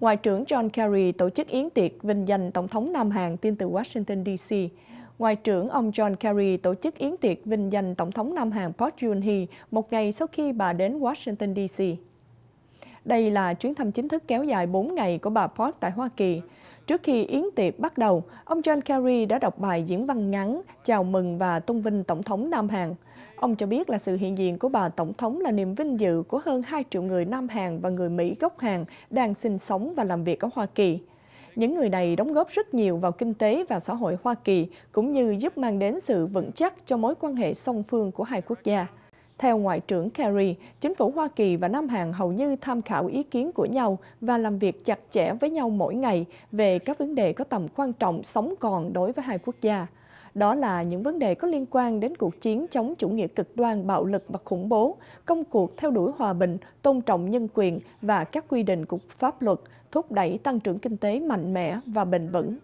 Ngoại trưởng John Kerry tổ chức yến tiệc vinh danh Tổng thống Nam Hàn tin từ Washington, D.C. Ngoại trưởng ông John Kerry tổ chức yến tiệc vinh danh Tổng thống Nam Hàn Park Geun-hye một ngày sau khi bà đến Washington, D.C. Đây là chuyến thăm chính thức kéo dài 4 ngày của bà Park tại Hoa Kỳ. Trước khi yến tiệc bắt đầu, ông John Kerry đã đọc bài diễn văn ngắn chào mừng và tôn vinh Tổng thống Nam Hàn. Ông cho biết là sự hiện diện của bà Tổng thống là niềm vinh dự của hơn 2 triệu người Nam Hàn và người Mỹ gốc Hàn đang sinh sống và làm việc ở Hoa Kỳ. Những người này đóng góp rất nhiều vào kinh tế và xã hội Hoa Kỳ, cũng như giúp mang đến sự vững chắc cho mối quan hệ song phương của hai quốc gia. Theo Ngoại trưởng Kerry, chính phủ Hoa Kỳ và Nam Hàn hầu như tham khảo ý kiến của nhau và làm việc chặt chẽ với nhau mỗi ngày về các vấn đề có tầm quan trọng sống còn đối với hai quốc gia. Đó là những vấn đề có liên quan đến cuộc chiến chống chủ nghĩa cực đoan, bạo lực và khủng bố, công cuộc theo đuổi hòa bình, tôn trọng nhân quyền và các quy định của pháp luật, thúc đẩy tăng trưởng kinh tế mạnh mẽ và bền vững.